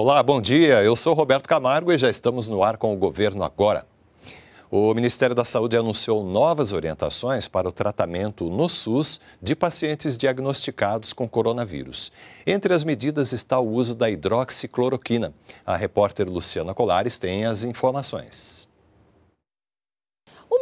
Olá, bom dia. Eu sou Roberto Camargo e já estamos no ar com o governo agora. O Ministério da Saúde anunciou novas orientações para o tratamento no SUS de pacientes diagnosticados com coronavírus. Entre as medidas está o uso da hidroxicloroquina. A repórter Luciana Colares tem as informações.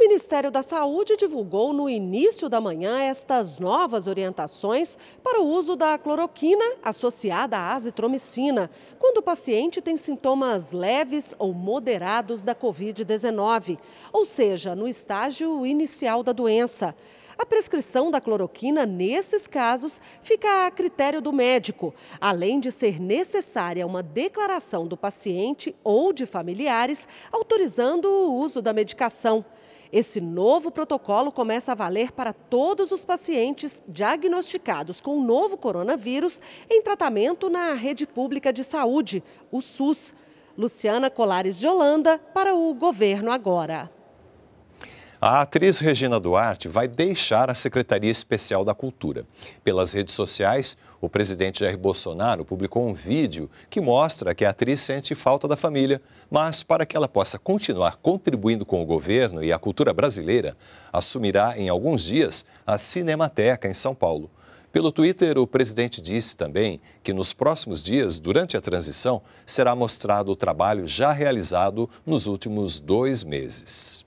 Ministério da Saúde divulgou no início da manhã estas novas orientações para o uso da cloroquina associada à azitromicina, quando o paciente tem sintomas leves ou moderados da Covid-19, ou seja, no estágio inicial da doença. A prescrição da cloroquina, nesses casos, fica a critério do médico, além de ser necessária uma declaração do paciente ou de familiares autorizando o uso da medicação. Esse novo protocolo começa a valer para todos os pacientes diagnosticados com o novo coronavírus em tratamento na rede pública de saúde, o SUS. Luciana Colares de Holanda, para o Governo Agora. A atriz Regina Duarte vai deixar a Secretaria Especial da Cultura. Pelas redes sociais, o presidente Jair Bolsonaro publicou um vídeo que mostra que a atriz sente falta da família, mas para que ela possa continuar contribuindo com o governo e a cultura brasileira, assumirá em alguns dias a Cinemateca em São Paulo. Pelo Twitter, o presidente disse também que nos próximos dias, durante a transição, será mostrado o trabalho já realizado nos últimos dois meses.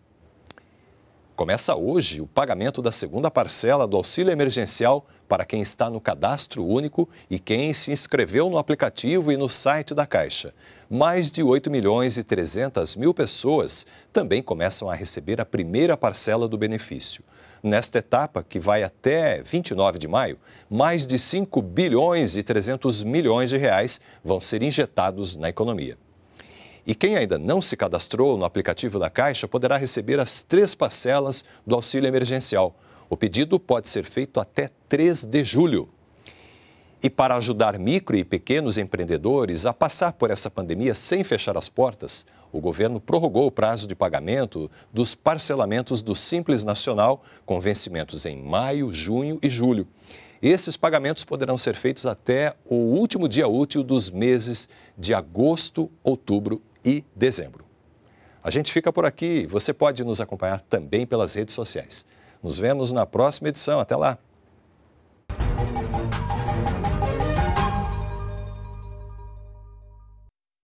Começa hoje o pagamento da segunda parcela do auxílio emergencial para quem está no cadastro único e quem se inscreveu no aplicativo e no site da Caixa. Mais de 8 milhões e 300 mil pessoas também começam a receber a primeira parcela do benefício. Nesta etapa, que vai até 29 de maio, mais de 5 bilhões e 300 milhões de reais vão ser injetados na economia. E quem ainda não se cadastrou no aplicativo da Caixa poderá receber as três parcelas do auxílio emergencial. O pedido pode ser feito até 3 de julho. E para ajudar micro e pequenos empreendedores a passar por essa pandemia sem fechar as portas, o governo prorrogou o prazo de pagamento dos parcelamentos do Simples Nacional, com vencimentos em maio, junho e julho. Esses pagamentos poderão ser feitos até o último dia útil dos meses de agosto, outubro e dezembro. A gente fica por aqui. Você pode nos acompanhar também pelas redes sociais. Nos vemos na próxima edição. Até lá!